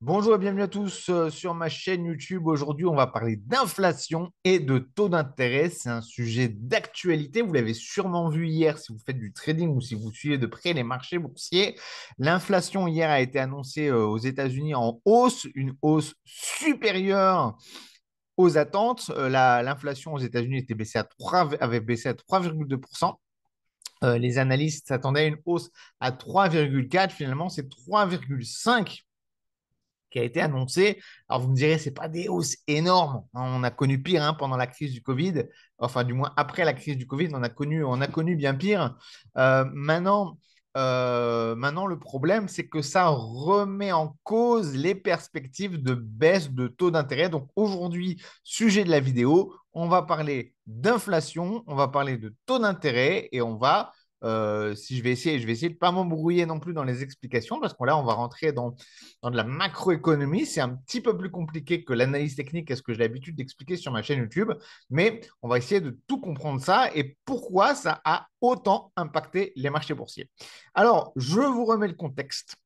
Bonjour et bienvenue à tous euh, sur ma chaîne YouTube. Aujourd'hui, on va parler d'inflation et de taux d'intérêt. C'est un sujet d'actualité. Vous l'avez sûrement vu hier si vous faites du trading ou si vous suivez de près les marchés boursiers. L'inflation hier a été annoncée euh, aux États-Unis en hausse, une hausse supérieure aux attentes. Euh, l'inflation aux États-Unis était baissée à avait baissé à 3,2%. les analystes s'attendaient à une hausse à 3,4. Finalement, c'est 3,5 qui a été annoncé. Alors vous me direz, n'est pas des hausses énormes. Hein. On a connu pire hein, pendant la crise du Covid. Enfin, du moins après la crise du Covid, on a connu, on a connu bien pire. Euh, maintenant, euh, maintenant, le problème, c'est que ça remet en cause les perspectives de baisse de taux d'intérêt. Donc aujourd'hui, sujet de la vidéo, on va parler d'inflation, on va parler de taux d'intérêt et on va euh, si je vais essayer, je vais essayer de ne pas m'embrouiller non plus dans les explications, parce qu'on là, on va rentrer dans, dans de la macroéconomie. C'est un petit peu plus compliqué que l'analyse technique, est ce que j'ai l'habitude d'expliquer sur ma chaîne YouTube, mais on va essayer de tout comprendre ça et pourquoi ça a autant impacté les marchés boursiers. Alors, je vous remets le contexte.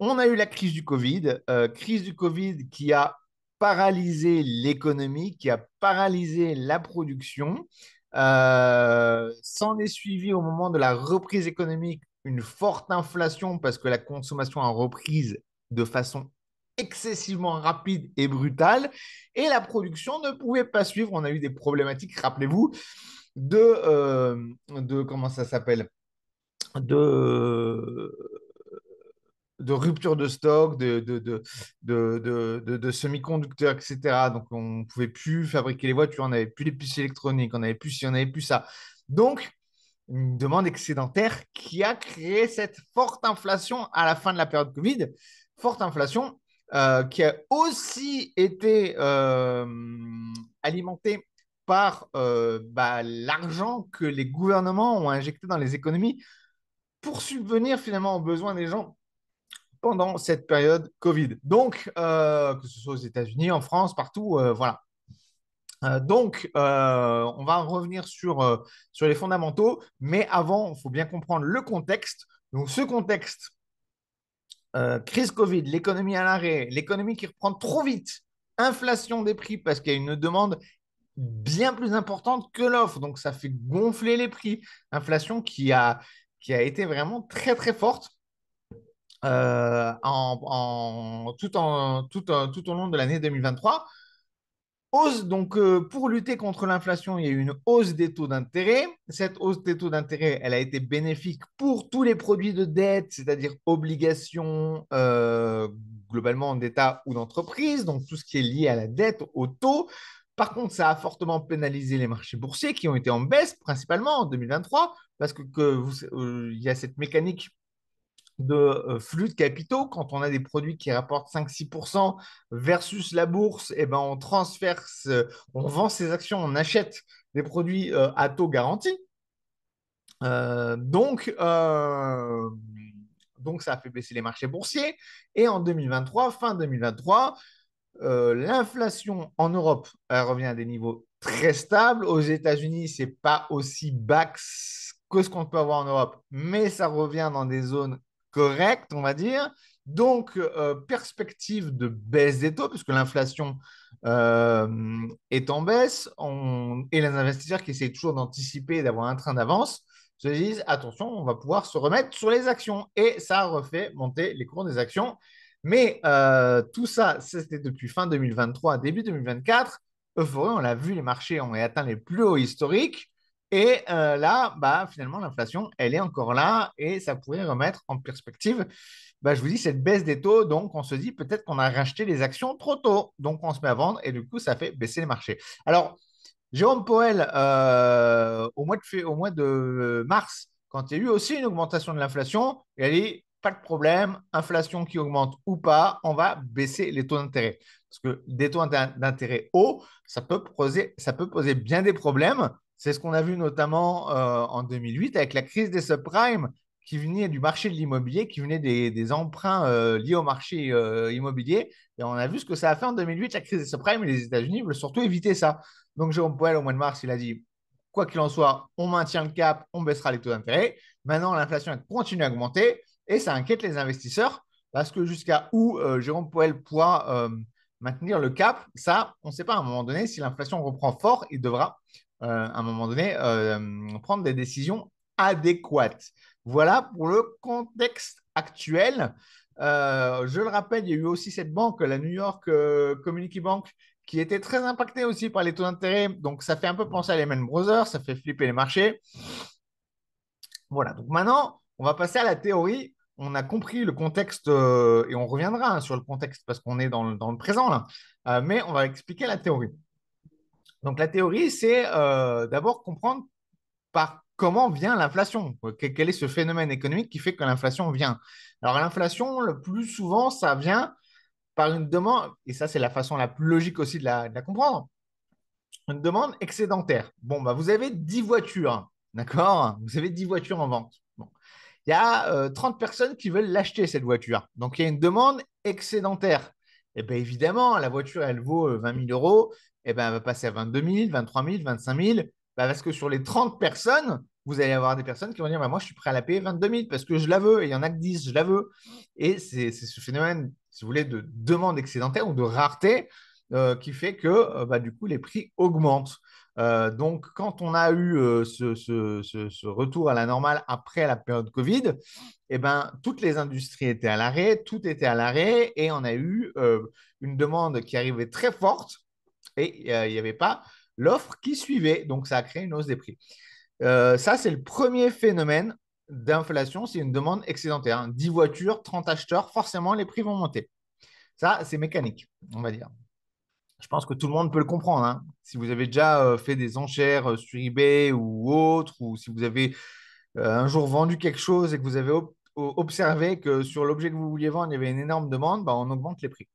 On a eu la crise du Covid, euh, crise du Covid qui a paralysé l'économie, qui a paralysé la production. Euh, s'en est suivi au moment de la reprise économique une forte inflation parce que la consommation a reprise de façon excessivement rapide et brutale et la production ne pouvait pas suivre. On a eu des problématiques, rappelez-vous, de, euh, de comment ça s'appelle de de rupture de stock, de, de, de, de semi-conducteurs, etc. Donc, on ne pouvait plus fabriquer les voitures, on n'avait plus les puces électroniques, on n'avait plus on n'avait plus ça. Donc, une demande excédentaire qui a créé cette forte inflation à la fin de la période Covid, forte inflation euh, qui a aussi été euh, alimentée par euh, bah, l'argent que les gouvernements ont injecté dans les économies pour subvenir finalement aux besoins des gens pendant cette période Covid. Donc, euh, que ce soit aux États-Unis, en France, partout, euh, voilà. Euh, donc, on va revenir sur, sur les fondamentaux, mais avant, il faut bien comprendre le contexte. Donc, ce contexte, crise Covid, l'économie à l'arrêt, l'économie qui reprend trop vite, inflation des prix parce qu'il y a une demande bien plus importante que l'offre. Donc, ça fait gonfler les prix. Inflation qui a, qui a été vraiment très, très forte. Euh, en, tout, en, tout, tout au long de l'année 2023. Hausse, donc, euh, pour lutter contre l'inflation, il y a eu une hausse des taux d'intérêt. Cette hausse des taux d'intérêt, elle a été bénéfique pour tous les produits de dette, c'est-à-dire obligations euh, globalement d'État ou d'entreprise, donc tout ce qui est lié à la dette, au taux. Par contre, ça a fortement pénalisé les marchés boursiers qui ont été en baisse, principalement en 2023, parce que, il y a cette mécanique de euh, flux de capitaux. Quand on a des produits qui rapportent 5-6% versus la bourse, et eh ben on transfère, euh, on vend ses actions, on achète des produits euh, à taux garanti. donc, donc, ça a fait baisser les marchés boursiers. Et en 2023, fin 2023, l'inflation en Europe elle revient à des niveaux très stables. Aux États-Unis, n'est pas aussi bas que ce qu'on peut avoir en Europe, mais ça revient dans des zones correct on va dire. Donc, euh, perspective de baisse des taux, puisque l'inflation euh, est en baisse, et les investisseurs qui essayent toujours d'anticiper, d'avoir un train d'avance, se disent, attention, on va pouvoir se remettre sur les actions. Et ça refait monter les cours des actions. Mais euh, tout ça, c'était depuis fin 2023, début 2024. Euphorie, on l'a vu, les marchés ont atteint les plus hauts historiques. Et euh, là, bah, finalement, l'inflation, elle est encore là et ça pourrait remettre en perspective, bah, je vous dis, cette baisse des taux. Donc, on se dit peut-être qu'on a racheté les actions trop tôt. Donc, on se met à vendre et du coup, ça fait baisser les marchés. Alors, Jérôme Poel, euh, au, mois de, au mois de mars, quand il y a eu aussi une augmentation de l'inflation, il a dit pas de problème, inflation qui augmente ou pas, on va baisser les taux d'intérêt. Parce que des taux d'intérêt hauts, ça peut, poser, ça peut poser bien des problèmes c'est ce qu'on a vu notamment euh, en 2008 avec la crise des subprimes qui venait du marché de l'immobilier, qui venait des, emprunts euh, liés au marché euh, immobilier. Et on a vu ce que ça a fait en 2008, la crise des subprimes, et les États-Unis veulent surtout éviter ça. Donc Jérôme Powell, au mois de mars, il a dit, quoi qu'il en soit, on maintient le cap, on baissera les taux d'intérêt. Maintenant, l'inflation continue à augmenter, et ça inquiète les investisseurs, parce que jusqu'à où Jérôme Powell pourra maintenir le cap, ça, on ne sait pas. À un moment donné, si l'inflation reprend fort, il devra euh, à un moment donné, euh, prendre des décisions adéquates. Voilà pour le contexte actuel. Euh, je le rappelle, il y a eu aussi cette banque, la New York Community Bank, qui était très impactée aussi par les taux d'intérêt. Donc, ça fait un peu penser à les Lehman Brothers, ça fait flipper les marchés. Voilà, donc maintenant, on va passer à la théorie. On a compris le contexte et on reviendra hein, sur le contexte parce qu'on est dans le, présent mais on va expliquer la théorie. Donc la théorie, c'est euh, d'abord comprendre par comment vient l'inflation Quel est ce phénomène économique qui fait que l'inflation vient Alors l'inflation, le plus souvent, ça vient par une demande, et ça c'est la façon la plus logique aussi de la, comprendre, une demande excédentaire. Bon, bah, vous avez 10 voitures, d'accord Vous avez 10 voitures en vente. Il y a 30 euh, personnes qui veulent l'acheter, cette voiture. Donc il y a une demande excédentaire. Et eh bien évidemment, la voiture, elle vaut 20 euh, 000 euros. Eh ben, elle va passer à 22 000, 23 000, 25 000. parce que sur les 30 personnes, vous allez avoir des personnes qui vont dire bah, Moi, je suis prêt à la payer 22 000 parce que je la veux, et il y en a que 10, je la veux. Et c'est ce phénomène, si vous voulez, de demande excédentaire ou de rareté euh, qui fait que euh, bah, du coup, les prix augmentent. Euh, donc, quand on a eu ce, retour à la normale après la période Covid, eh ben, toutes les industries étaient à l'arrêt, tout était à l'arrêt, et on a eu une demande qui arrivait très forte et euh, il n'y avait pas l'offre qui suivait. Donc, ça a créé une hausse des prix. Euh, ça, c'est le premier phénomène d'inflation, c'est une demande excédentaire. 10 hein. voitures, 30 acheteurs, forcément, les prix vont monter. Ça, c'est mécanique, on va dire. Je pense que tout le monde peut le comprendre. Hein. Si vous avez déjà euh, fait des enchères sur eBay ou autre, ou si vous avez un jour vendu quelque chose et que vous avez observé que sur l'objet que vous vouliez vendre, il y avait une énorme demande, bah, on augmente les prix.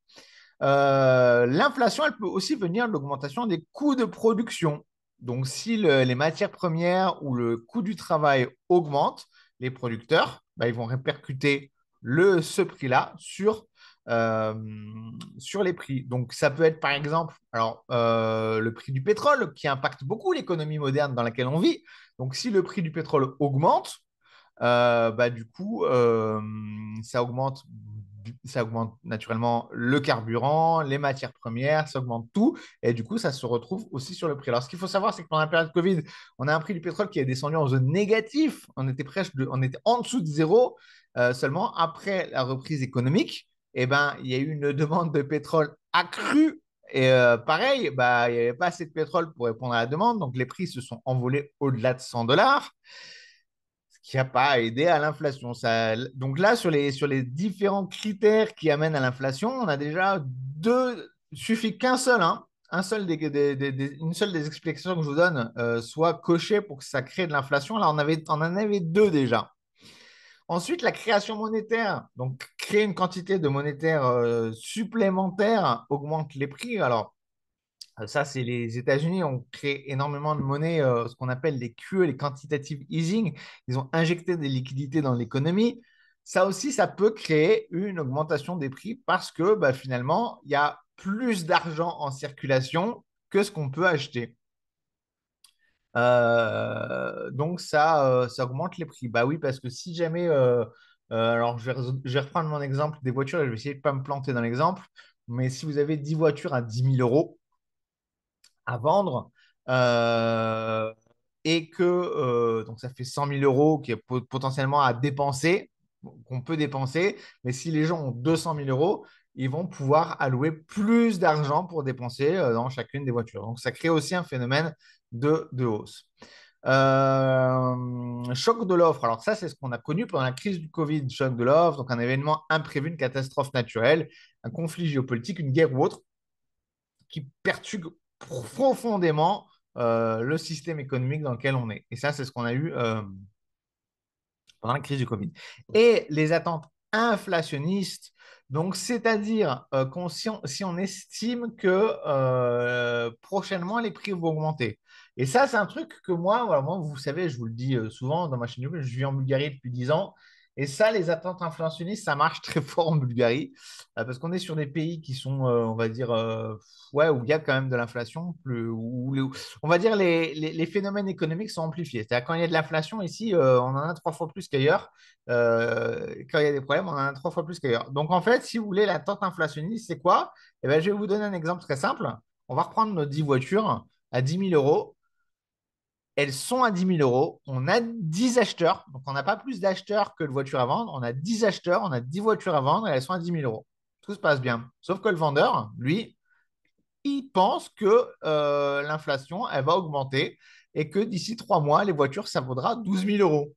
Euh, l'inflation, elle peut aussi venir de l'augmentation des coûts de production. Donc, si les matières premières ou le coût du travail augmentent, les producteurs, bah, ils vont répercuter le, ce prix-là sur, euh, sur les prix. Donc, ça peut être par exemple alors, euh, le prix du pétrole qui impacte beaucoup l'économie moderne dans laquelle on vit. Donc, si le prix du pétrole augmente, bah, du coup, ça augmente ça augmente naturellement le carburant, les matières premières, ça augmente tout. Et du coup, ça se retrouve aussi sur le prix. Alors, ce qu'il faut savoir, c'est que pendant la période Covid, on a un prix du pétrole qui est descendu en zone négative. On était presque, on était en dessous de zéro. Euh, seulement après la reprise économique, eh ben, il y a eu une demande de pétrole accrue. Et euh, pareil, bah, il n'y avait pas assez de pétrole pour répondre à la demande. Donc, les prix se sont envolés au-delà de 100 dollars qui n'a pas aidé à l'inflation. Ça... Donc là, sur les, sur les différents critères qui amènent à l'inflation, on a déjà deux, il suffit qu'un seul, hein. un seul des, une seule des explications que je vous donne euh, soit cochée pour que ça crée de l'inflation. Là, on, avait, en avait deux déjà. Ensuite, la création monétaire. Donc, créer une quantité de monétaire euh, supplémentaire augmente les prix. Alors, ça, c'est les États-Unis ont créé énormément de monnaie, ce qu'on appelle les QE, les quantitative easing. Ils ont injecté des liquidités dans l'économie. Ça aussi, ça peut créer une augmentation des prix parce que bah, finalement, il y a plus d'argent en circulation que ce qu'on peut acheter. donc ça, ça augmente les prix. Bah oui, parce que si jamais, alors je vais, je vais, reprendre mon exemple des voitures je vais essayer de ne pas me planter dans l'exemple, mais si vous avez 10 voitures à 10 000 euros, à vendre. Euh, et que euh, donc ça fait 100 000 euros qui est potentiellement à dépenser, qu'on peut dépenser. Mais si les gens ont 200 000 euros, ils vont pouvoir allouer plus d'argent pour dépenser euh, dans chacune des voitures. Donc ça crée aussi un phénomène de, de hausse. choc de l'offre. Alors ça, c'est ce qu'on a connu pendant la crise du Covid, choc de l'offre, donc un événement imprévu, une catastrophe naturelle, un conflit géopolitique, une guerre ou autre, qui perturbe, profondément euh, le système économique dans lequel on est. Et ça, c'est ce qu'on a eu euh, pendant la crise du Covid. Et les attentes inflationnistes, donc c'est-à-dire euh, si, on estime que prochainement les prix vont augmenter. Et ça, c'est un truc que moi, moi, vous savez, je vous le dis souvent dans ma chaîne YouTube, je vis en Bulgarie depuis 10 ans. Et ça, les attentes inflationnistes, ça marche très fort en Bulgarie, euh, parce qu'on est sur des pays qui sont, euh, on va dire, euh, ouais, où il y a quand même de l'inflation, on va dire les, les, phénomènes économiques sont amplifiés. C'est-à-dire quand il y a de l'inflation, ici, on en a trois fois plus qu'ailleurs. quand il y a des problèmes, on en a trois fois plus qu'ailleurs. Donc en fait, si vous voulez, l'attente inflationniste, c'est quoi eh bien, Je vais vous donner un exemple très simple. On va reprendre nos 10 voitures à 10 000 euros elles sont à 10 000 euros. On a 10 acheteurs, donc on n'a pas plus d'acheteurs que de voitures à vendre. On a 10 acheteurs, on a 10 voitures à vendre et elles sont à 10 000 euros. Tout se passe bien. Sauf que le vendeur, lui, il pense que euh, l'inflation, elle va augmenter et que d'ici trois mois, les voitures, ça vaudra 12 000 euros.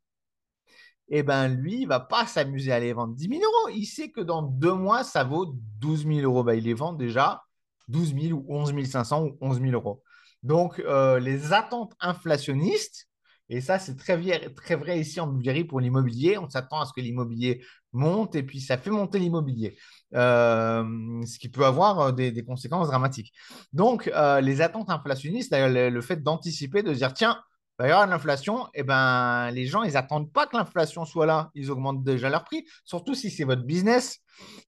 Eh bien, lui, il ne va pas s'amuser à les vendre 10 000 euros. Il sait que dans deux mois, ça vaut 12 000 euros. Ben, il les vend déjà 12 000 ou 11 500 ou 11 000 euros. Donc, euh, les attentes inflationnistes, et ça, c'est très, très vrai ici en Bulgarie pour l'immobilier. On s'attend à ce que l'immobilier monte et puis ça fait monter l'immobilier, euh, ce qui peut avoir euh, des, conséquences dramatiques. Donc, les attentes inflationnistes, le fait d'anticiper, de dire, tiens, D'ailleurs, l'inflation, eh ben, les gens, ils n'attendent pas que l'inflation soit là. Ils augmentent déjà leurs prix, surtout si c'est votre business.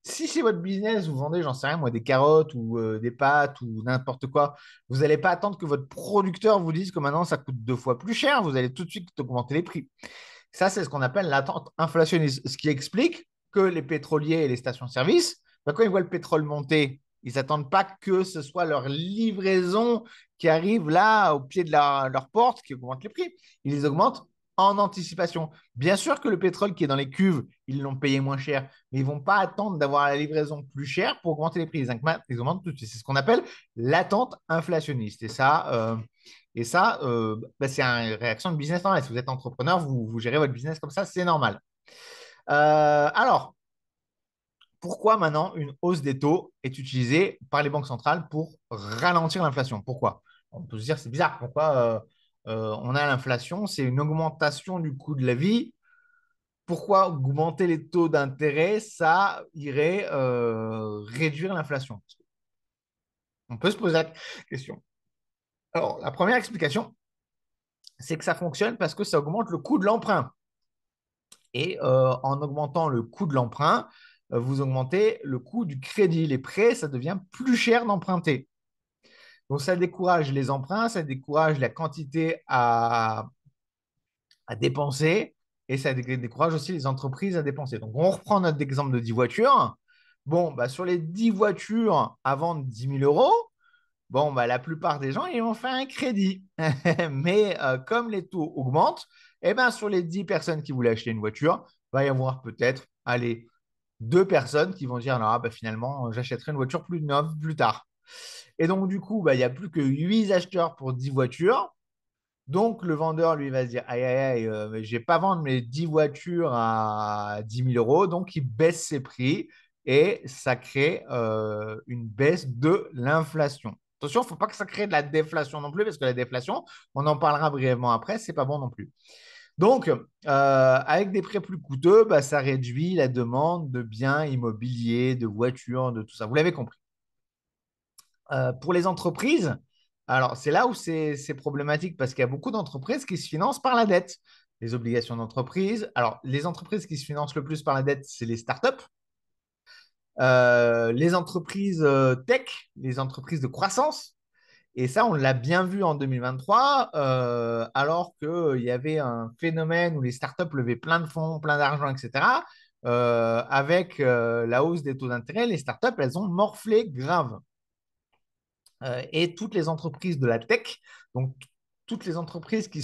Si c'est votre business, vous vendez, j'en sais rien, moi, des carottes ou euh, des pâtes ou n'importe quoi, vous n'allez pas attendre que votre producteur vous dise que maintenant, ça coûte deux fois plus cher. Vous allez tout de suite augmenter les prix. Ça, c'est ce qu'on appelle l'attente inflationniste, ce qui explique que les pétroliers et les stations-service, ben, quand ils voient le pétrole monter, ils n'attendent pas que ce soit leur livraison qui arrive là au pied de leur porte qui augmente les prix. Ils les augmentent en anticipation. Bien sûr que le pétrole qui est dans les cuves, ils l'ont payé moins cher, mais ils ne vont pas attendre d'avoir la livraison plus chère pour augmenter les prix. Ils, ils augmentent tout de suite. C'est ce qu'on appelle l'attente inflationniste. Et ça, euh, et ça euh, bah, c'est une réaction de business normal. Si vous êtes entrepreneur, vous, gérez votre business comme ça, c'est normal. Euh, alors, pourquoi maintenant une hausse des taux est utilisée par les banques centrales pour ralentir l'inflation Pourquoi On peut se dire c'est bizarre. Pourquoi euh, euh, on a l'inflation C'est une augmentation du coût de la vie. Pourquoi augmenter les taux d'intérêt Ça irait euh, réduire l'inflation. On peut se poser la question. Alors, la première explication, c'est que ça fonctionne parce que ça augmente le coût de l'emprunt. Et en augmentant le coût de l'emprunt, euh, vous augmentez le coût du crédit. Les prêts, ça devient plus cher d'emprunter. Donc, ça décourage les emprunts, ça décourage la quantité à, dépenser et ça décourage aussi les entreprises à dépenser. Donc, on reprend notre exemple de 10 voitures. Bon, bah, sur les 10 voitures à vendre 10 000 euros, bon, bah, la plupart des gens, ils vont faire un crédit. Mais euh, comme les taux augmentent, eh ben, sur les 10 personnes qui voulaient acheter une voiture, il va y avoir peut-être, allez, deux personnes qui vont dire, bah, finalement, j'achèterai une voiture plus neuve plus tard. Et donc, du coup, bah, il y n'y a plus que 8 acheteurs pour 10 voitures. Donc, le vendeur, lui, va se dire Aïe, aïe, aïe, je euh, vais pas vendre mes 10 voitures à 10 000 euros. Donc, il baisse ses prix et ça crée euh, une baisse de l'inflation. Attention, il ne faut pas que ça crée de la déflation non plus, parce que la déflation, on en parlera brièvement après, c'est pas bon non plus. Donc, euh, avec des prêts plus coûteux, bah, ça réduit la demande de biens immobiliers, de voitures, de tout ça. Vous l'avez compris. Euh, pour les entreprises, alors c'est là où c'est problématique parce qu'il y a beaucoup d'entreprises qui se financent par la dette, les obligations d'entreprise. Alors, les entreprises qui se financent le plus par la dette, c'est les startups. Euh, les entreprises tech, les entreprises de croissance, et ça, on l'a bien vu en 2023, euh, alors qu'il euh, y avait un phénomène où les startups levaient plein de fonds, plein d'argent, etc. Euh, avec la hausse des taux d'intérêt, les startups, elles ont morflé grave. et toutes les entreprises de la tech, donc toutes les entreprises qui,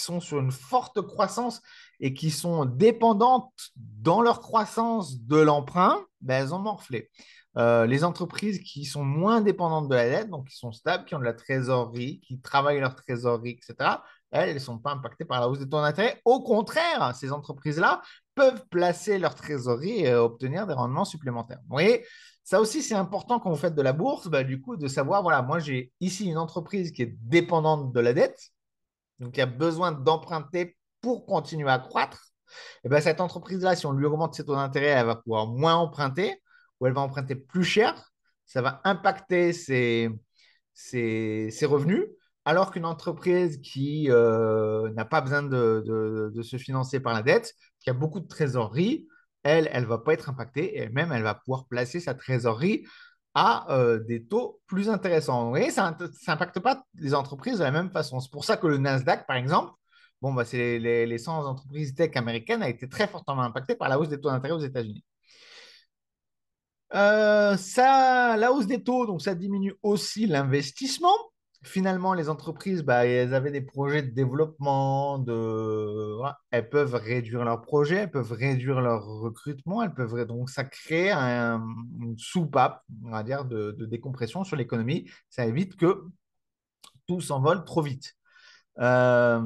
sont sur une forte croissance et qui sont dépendantes dans leur croissance de l'emprunt, ben, elles ont morflé. Euh, les entreprises qui sont moins dépendantes de la dette, donc qui sont stables, qui ont de la trésorerie, qui travaillent leur trésorerie, etc., elles, ne sont pas impactées par la hausse des taux d'intérêt. Au contraire, ces entreprises-là peuvent placer leur trésorerie et obtenir des rendements supplémentaires. Vous voyez, ça aussi, c'est important quand vous faites de la bourse, bah, du coup, de savoir, voilà, moi, j'ai ici une entreprise qui est dépendante de la dette, donc qui a besoin d'emprunter pour continuer à croître. Et bien, bah, cette entreprise-là, si on lui augmente ses taux d'intérêt, elle va pouvoir moins emprunter où elle va emprunter plus cher, ça va impacter ses, revenus, alors qu'une entreprise qui euh, n'a pas besoin de, se financer par la dette, qui a beaucoup de trésorerie, elle, elle ne va pas être impactée et même elle va pouvoir placer sa trésorerie à euh, des taux plus intéressants. Vous voyez, ça n'impacte pas les entreprises de la même façon. C'est pour ça que le Nasdaq, par exemple, bon, bah, c'est les, 100 entreprises tech américaines, a été très fortement impacté par la hausse des taux d'intérêt aux États-Unis. Euh, la hausse des taux, donc ça diminue aussi l'investissement. Finalement, les entreprises, bah, elles avaient des projets de développement, de... elles peuvent réduire leurs projets, elles peuvent réduire leur recrutement, elles peuvent donc ça crée une soupape, on va dire, de, décompression sur l'économie. Ça évite que tout s'envole trop vite. Euh,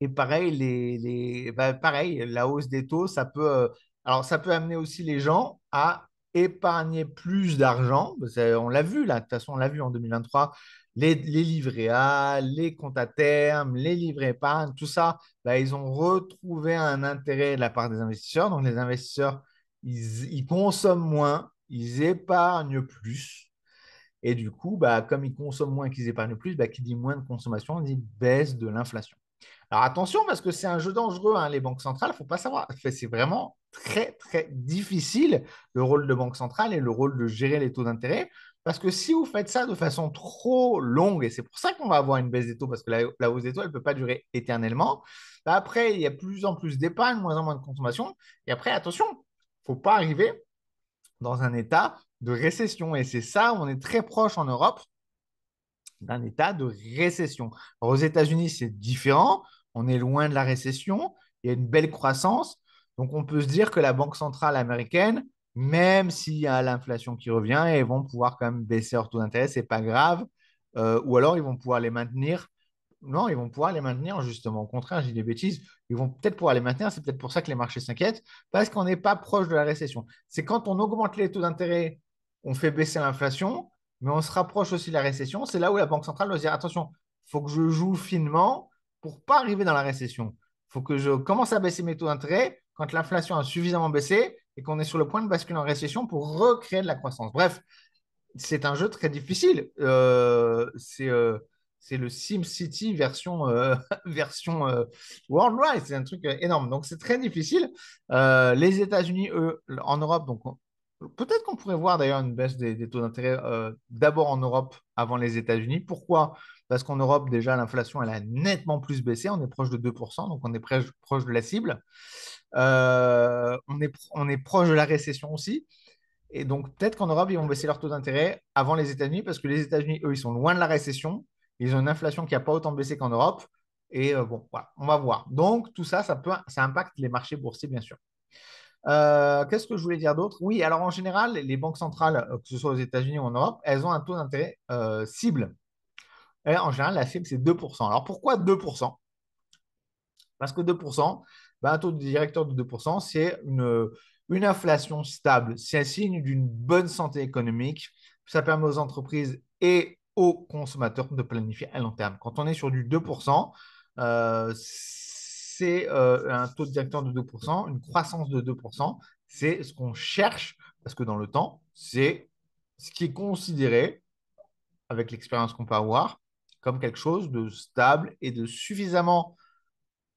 et pareil, les, bah, pareil, la hausse des taux, ça peut euh, alors, ça peut amener aussi les gens à épargner plus d'argent. On l'a vu, là, de toute façon, on l'a vu en 2023. Les, les, livrets A, les comptes à terme, les livrets épargne, tout ça, bah, ils ont retrouvé un intérêt de la part des investisseurs. Donc, les investisseurs, ils, consomment moins, ils épargnent plus. Et du coup, bah, comme ils consomment moins qu'ils épargnent plus, bah, qui dit moins de consommation, on dit baisse de l'inflation. Alors attention, parce que c'est un jeu dangereux, hein, les banques centrales, il ne faut pas savoir. C'est vraiment très, très difficile, le rôle de banque centrale et le rôle de gérer les taux d'intérêt. Parce que si vous faites ça de façon trop longue, et c'est pour ça qu'on va avoir une baisse des taux, parce que la, hausse des taux, elle ne peut pas durer éternellement, bah, après, il y a plus en plus d'épargne, moins en moins de consommation. Et après, attention, il ne faut pas arriver dans un état de récession. Et c'est ça, on est très proche en Europe d'un état de récession. aux États-Unis, c'est différent. On est loin de la récession. Il y a une belle croissance. Donc on peut se dire que la Banque centrale américaine, même s'il y a l'inflation qui revient, ils vont pouvoir quand même baisser leur taux d'intérêt, c'est pas grave. Euh, ou alors ils vont pouvoir les maintenir. Non, ils vont pouvoir les maintenir justement. Au contraire, j'ai des bêtises. Ils vont peut-être pouvoir les maintenir. C'est peut-être pour ça que les marchés s'inquiètent parce qu'on n'est pas proche de la récession. C'est quand on augmente les taux d'intérêt, on fait baisser l'inflation, mais on se rapproche aussi de la récession. C'est là où la Banque centrale doit dire attention, il faut que je joue finement pour pas arriver dans la récession. Il faut que je commence à baisser mes taux d'intérêt quand l'inflation a suffisamment baissé et qu'on est sur le point de basculer en récession pour recréer de la croissance. Bref, c'est un jeu très difficile. Euh, c'est euh, le SimCity version, euh, version World euh, worldwide. C'est un truc énorme. Donc, c'est très difficile. les États-Unis, eux, en Europe, donc, Peut-être qu'on pourrait voir d'ailleurs une baisse des, taux d'intérêt euh, d'abord en Europe avant les États-Unis. Pourquoi Parce qu'en Europe, déjà, l'inflation, elle a nettement plus baissé. On est proche de 2%, donc on est proche, de la cible. Euh, on, est, on est proche de la récession aussi. Et donc, peut-être qu'en Europe, ils vont baisser leurs taux d'intérêt avant les États-Unis, parce que les États-Unis, eux, ils sont loin de la récession. Ils ont une inflation qui n'a pas autant baissé qu'en Europe. Et euh, bon, voilà, on va voir. Donc, tout ça, ça, peut, ça impacte les marchés boursiers, bien sûr. Euh, qu'est-ce que je voulais dire d'autre Oui, alors en général, les banques centrales, euh, que ce soit aux États-Unis ou en Europe, elles ont un taux d'intérêt euh, cible. Et en général, la cible, c'est 2%. Alors pourquoi 2% Parce que 2%, ben, un taux de directeur de 2%, c'est une, inflation stable. C'est un signe d'une bonne santé économique. Ça permet aux entreprises et aux consommateurs de planifier à long terme. Quand on est sur du 2%, euh, c'est euh, un taux de directeur de 2%, une croissance de 2%. C'est ce qu'on cherche, parce que dans le temps, c'est ce qui est considéré, avec l'expérience qu'on peut avoir, comme quelque chose de stable et de suffisamment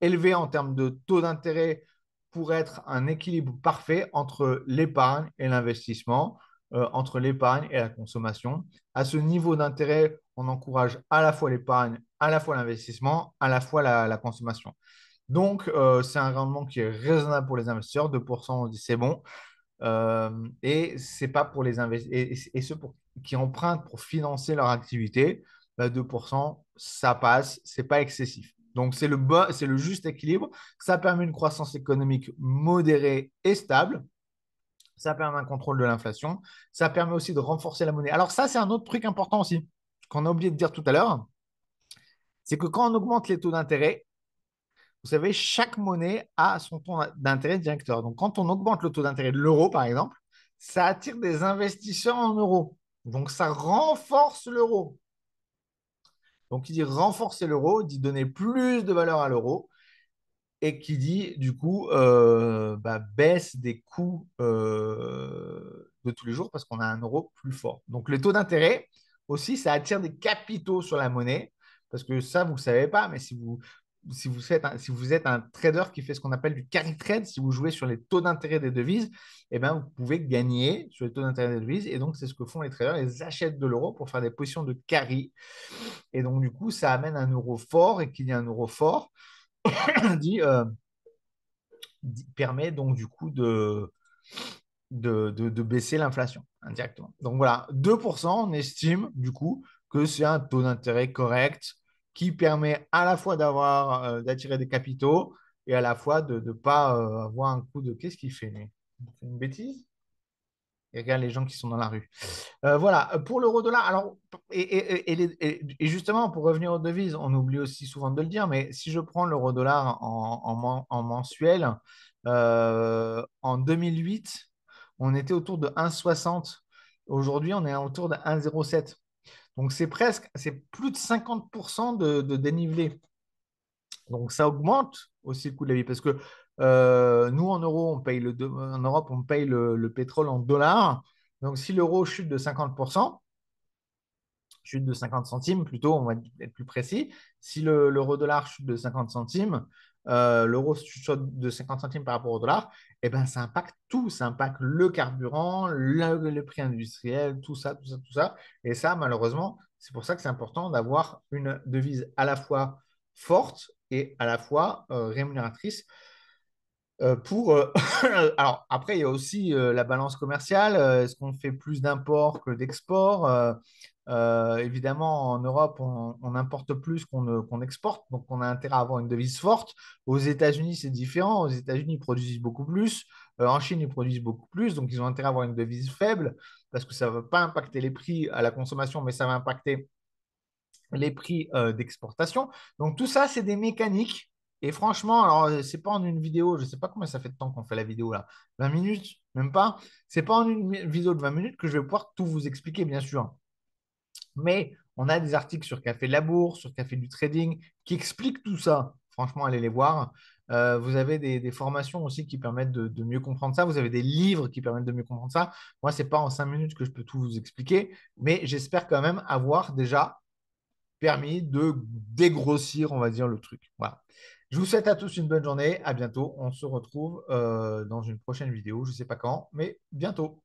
élevé en termes de taux d'intérêt pour être un équilibre parfait entre l'épargne et l'investissement, euh, entre l'épargne et la consommation. À ce niveau d'intérêt, on encourage à la fois l'épargne, à la fois l'investissement, à la fois la consommation. Donc, euh, c'est un rendement qui est raisonnable pour les investisseurs. 2%, on dit c'est bon. Euh, et c'est pas pour les investisseurs et, ceux qui empruntent pour financer leur activité, 2%, bah, ça passe, c'est pas excessif. Donc, c'est le, c'est le juste équilibre. Ça permet une croissance économique modérée et stable. Ça permet un contrôle de l'inflation. Ça permet aussi de renforcer la monnaie. Alors, ça, c'est un autre truc important aussi, qu'on a oublié de dire tout à l'heure. C'est que quand on augmente les taux d'intérêt, vous savez, chaque monnaie a son taux d'intérêt directeur. Donc, quand on augmente le taux d'intérêt de l'euro, par exemple, ça attire des investisseurs en euros. Donc, ça renforce l'euro. Donc, il dit renforcer l'euro, dit donner plus de valeur à l'euro et qui dit, du coup, euh, bah, baisse des coûts euh, de tous les jours parce qu'on a un euro plus fort. Donc, le taux d'intérêt aussi, ça attire des capitaux sur la monnaie parce que ça, vous ne savez pas, mais si vous, si vous, êtes un trader qui fait ce qu'on appelle du carry trade, si vous jouez sur les taux d'intérêt des devises, eh ben, vous pouvez gagner sur les taux d'intérêt des devises. Et donc, c'est ce que font les traders. Ils achètent de l'euro pour faire des positions de carry. Et donc, du coup, ça amène un euro fort. Et qu'il y a un euro fort, euh, dit, permet donc, du coup, de, de baisser l'inflation indirectement. Donc, voilà, 2%, on estime, du coup, que c'est un taux d'intérêt correct qui permet à la fois d'avoir euh, d'attirer des capitaux et à la fois de ne pas euh, avoir un coup de qu'est-ce qu'il fait lui C'est une bêtise et regarde les gens qui sont dans la rue. Euh, voilà, pour l'euro dollar, alors, et, et, justement, pour revenir aux devises, on oublie aussi souvent de le dire, mais si je prends l'euro dollar en, en, en mensuel, en 2008, on était autour de 1,60. Aujourd'hui, on est autour de 1,07. Donc c'est presque, c'est plus de 50% de, dénivelé. Donc ça augmente aussi le coût de la vie parce que euh, nous en euros, on paye le, en Europe, on paye le, le pétrole en dollars. Donc si l'euro chute de 50%, de 50 centimes, plutôt, on va être plus précis. Si l'euro-dollar chute de 50 centimes, euh, l'euro chute de 50 centimes par rapport au dollar, et eh ben, ça impacte tout. Ça impacte le carburant, le, prix industriel, tout ça, tout ça, tout ça. Et ça, malheureusement, c'est pour ça que c'est important d'avoir une devise à la fois forte et à la fois euh, rémunératrice. Euh, pour alors après il y a aussi la balance commerciale est-ce qu'on fait plus d'import que d'export euh, évidemment, en Europe, on, importe plus qu'on exporte, donc on a intérêt à avoir une devise forte. Aux États-Unis, c'est différent. Aux États-Unis, ils produisent beaucoup plus. Euh, en Chine, ils produisent beaucoup plus, donc ils ont intérêt à avoir une devise faible parce que ça ne va pas impacter les prix à la consommation, mais ça va impacter les prix euh, d'exportation. Donc tout ça, c'est des mécaniques. Et franchement, alors c'est pas en une vidéo, je ne sais pas combien ça fait de temps qu'on fait la vidéo là, 20 minutes, même pas. C'est pas en une vidéo de 20 minutes que je vais pouvoir tout vous expliquer, bien sûr. Mais on a des articles sur Café Labour, sur Café du Trading, qui expliquent tout ça. Franchement, allez les voir. Euh, vous avez des, formations aussi qui permettent de, mieux comprendre ça. Vous avez des livres qui permettent de mieux comprendre ça. Moi, ce n'est pas en cinq minutes que je peux tout vous expliquer, mais j'espère quand même avoir déjà permis de dégrossir, on va dire, le truc. Voilà. Je vous souhaite à tous une bonne journée. À bientôt. On se retrouve euh, dans une prochaine vidéo. Je ne sais pas quand, mais bientôt.